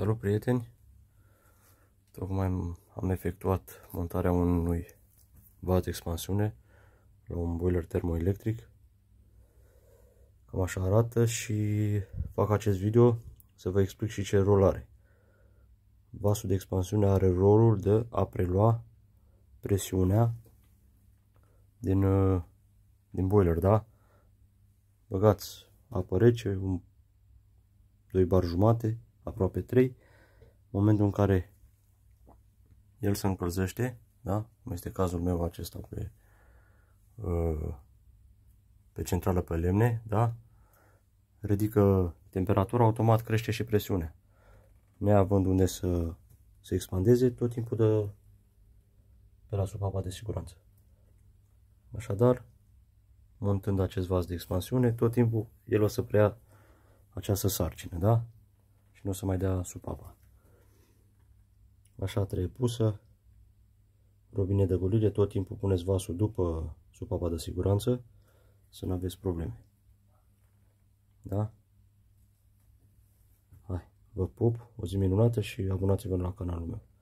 Salut prieteni! Tocmai am efectuat montarea unui vat expansiune la un boiler termoelectric. Cam așa arată și fac acest video să vă explic și ce rol are. Vasul de expansiune are rolul de a prelua presiunea din, uh, din boiler, da? Băgați apă rece, un, doi bar jumate, aproape 3, momentul în care el se încălzește, da? cum este cazul meu acesta pe, uh, pe centrală pe lemne, da? Ridică temperatura, automat crește și presiunea. Neavând unde să se expandeze, tot timpul de pe la sub de siguranță. Așadar, montând acest vas de expansiune, tot timpul el o să preia această sarcină, da? și nu o să mai dea supapa. Așa trebuie pusă. Robine de golire, tot timpul puneți vasul după supapa de siguranță să nu aveți probleme. Da? Hai, vă pup, o zi minunată și abonați-vă la canalul meu.